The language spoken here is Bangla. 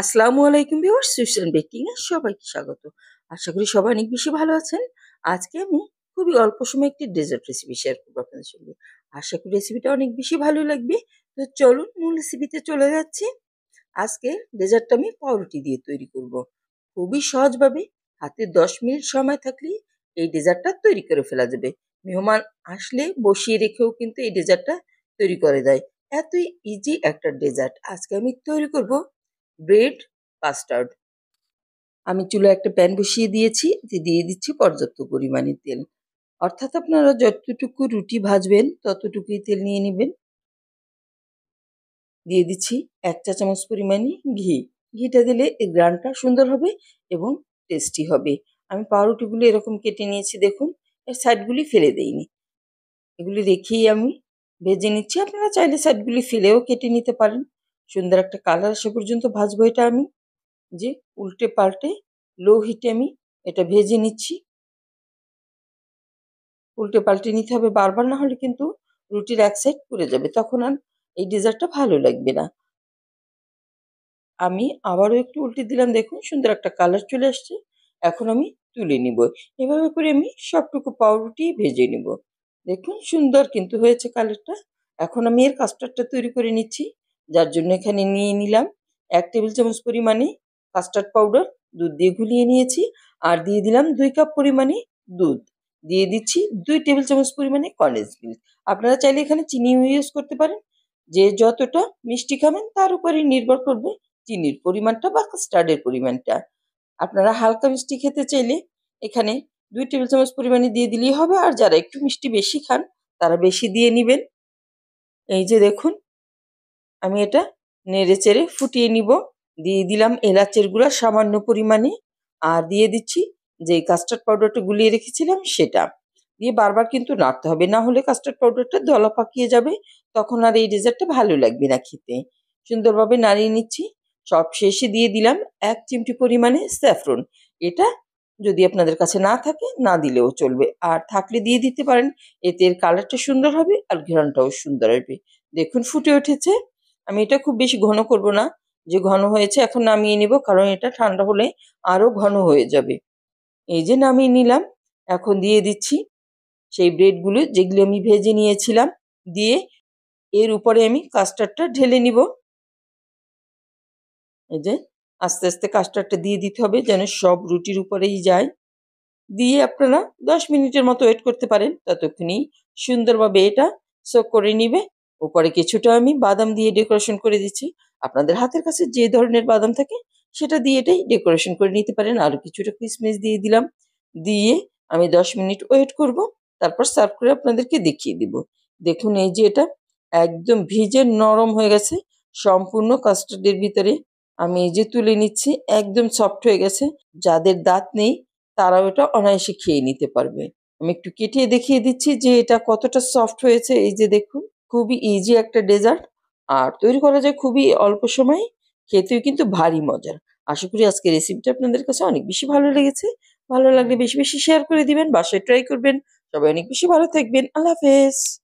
আসসালামু আলাইকুম ভিউয়ার সুইসন বেকিং এ সবাইকে স্বাগত আশা করি সবাই অনেক বেশি ভালো আছেন আজকে আমি খুবই অল্প সময় একটি ডেজার্ট রেসিপি শেয়ার করবো আপনাদের সঙ্গে আশা করি রেসিপিটা অনেক বেশি ভালো লাগবে তো চলুন মূল রেসিপিতে চলে যাচ্ছি আজকে ডেজার্টটা আমি পাউরুটি দিয়ে তৈরি করব। খুবই সহজভাবে হাতে দশ মিনিট সময় থাকলে এই ডেজার্টটা তৈরি করে ফেলা যাবে মেহমান আসলে বসিয়ে রেখেও কিন্তু এই ডেজার্টটা তৈরি করে দেয় এতই ইজি একটা ডেজার্ট আজকে আমি তৈরি করব ব্রেড কাস্টার্ড আমি চুলো একটা প্যান বসিয়ে দিয়েছি দিয়ে দিচ্ছি পর্যাপ্ত পরিমাণে তেল অর্থাৎ আপনারা যতটুকু রুটি ভাজবেন ততটুকুই তেল নিয়ে নেবেন দিয়ে দিচ্ছি এক চা চামচ পরিমাণে ঘি ঘিটা দিলে এর গ্রানটা সুন্দর হবে এবং টেস্টি হবে আমি পাউরুটিগুলো এরকম কেটে নিয়েছি দেখুন এর সাইডগুলি ফেলে দেইনি এগুলি রেখেই আমি ভেজে নিচ্ছি আপনারা চাইলে সাইডগুলি ফেলেও কেটে নিতে পারেন সুন্দর একটা কালার আসা পর্যন্ত ভাজবো এটা আমি যে উল্টে পাল্টে লো হিটে আমি এটা ভেজে নিচ্ছি উল্টে পাল্টে নিতে হবে বারবার না হলে কিন্তু রুটির এক সাইড পুড়ে যাবে তখন আর এই ডেজার্টটা ভালো লাগবে না আমি আবারও একটু উল্টে দিলাম দেখুন সুন্দর একটা কালার চলে আসছে এখন আমি তুলে নিব এভাবে করে আমি সবটুকু পাউরুটি ভেজে নিব দেখুন সুন্দর কিন্তু হয়েছে কালারটা এখন আমি এর কাস্টারটা তৈরি করে নিচ্ছি যার জন্য এখানে নিয়ে নিলাম এক টেবিল চামচ পরিমাণে কাস্টার্ড পাউডার দুধ দিয়ে গুলিয়ে নিয়েছি আর দিয়ে দিলাম দুই কাপ পরিমাণে দুধ দিয়ে দিচ্ছি দুই টেবিল চামচ পরিমাণে কন্ডেন্স মিল্ক আপনারা চাইলে এখানে চিনিও ইউজ করতে পারেন যে যতটা মিষ্টি খাবেন তার উপরে নির্ভর করবে চিনির পরিমাণটা বা কাস্টার্ডের পরিমাণটা আপনারা হালকা মিষ্টি খেতে চাইলে এখানে দুই টেবিল চামচ পরিমাণে দিয়ে দিলেই হবে আর যারা একটু মিষ্টি বেশি খান তারা বেশি দিয়ে নেবেন এই যে দেখুন আমি এটা নেড়ে চেড়ে ফুটিয়ে নিব দিয়ে দিলাম এলাচের গুঁড়া সামান্য পরিমাণে আর দিয়ে দিচ্ছি যে কাস্টার্ড পাউডারটা গুলিয়ে রেখেছিলাম সেটা দিয়ে বারবার কিন্তু নাড়তে হবে না হলে কাস্টার্ড পাউডারটা দলা পাকিয়ে যাবে তখন আর এই ডেজার্টটা ভালো লাগবে না খেতে সুন্দরভাবে নাড়িয়ে নিচ্ছি সব শেষে দিয়ে দিলাম এক চিমটি পরিমাণে স্যাফরন এটা যদি আপনাদের কাছে না থাকে না দিলেও চলবে আর থাকলে দিয়ে দিতে পারেন এতে এর কালারটা সুন্দর হবে আর ঘেরানটাও সুন্দর হবে দেখুন ফুটে উঠেছে আমি এটা খুব বেশি ঘন করব না যে ঘন হয়েছে এখন নামিয়ে নিব কারণ এটা ঠান্ডা হলে আরও ঘন হয়ে যাবে এই যে নামিয়ে নিলাম এখন দিয়ে দিচ্ছি সেই ব্রেডগুলো যেগুলি আমি ভেজে নিয়েছিলাম দিয়ে এর উপরে আমি কাস্টার্ডটা ঢেলে নিব এই যে আস্তে আস্তে কাস্টার্ডটা দিয়ে দিতে হবে যেন সব রুটির উপরেই যায় দিয়ে আপনারা দশ মিনিটের মতো ওয়েট করতে পারেন ততক্ষণেই সুন্দরভাবে এটা সোক করে নিবে উপরে কিছুটা আমি বাদাম দিয়ে ডেকোরেশন করে দিচ্ছি আপনাদের হাতের কাছে যে ধরনের বাদাম থাকে সেটা দিয়ে এটাই ডেকোরেশন করে নিতে পারেন আরও কিছুটা কিসমিস দিয়ে দিলাম দিয়ে আমি দশ মিনিট ওয়েট করব তারপর সার্ভ করে আপনাদেরকে দেখিয়ে দিব দেখুন এই যে এটা একদম ভিজে নরম হয়ে গেছে সম্পূর্ণ কাস্টার্ডের ভিতরে আমি এই যে তুলে নিচ্ছি একদম সফট হয়ে গেছে যাদের দাঁত নেই তারাও এটা অনায়াসে খেয়ে নিতে পারবে আমি একটু কেটে দেখিয়ে দিচ্ছি যে এটা কতটা সফট হয়েছে এই যে দেখুন খুবই ইজি একটা ডেজার্ট আর তৈরি করা যায় খুবই অল্প সময় খেতেও কিন্তু ভারী মজার আশা করি আজকে রেসিপিটা আপনাদের কাছে অনেক বেশি ভালো লেগেছে ভালো লাগলে বেশি বেশি শেয়ার করে দিবেন বাসায় ট্রাই করবেন সবাই অনেক বেশি ভালো থাকবেন আল্লাহ হাফেজ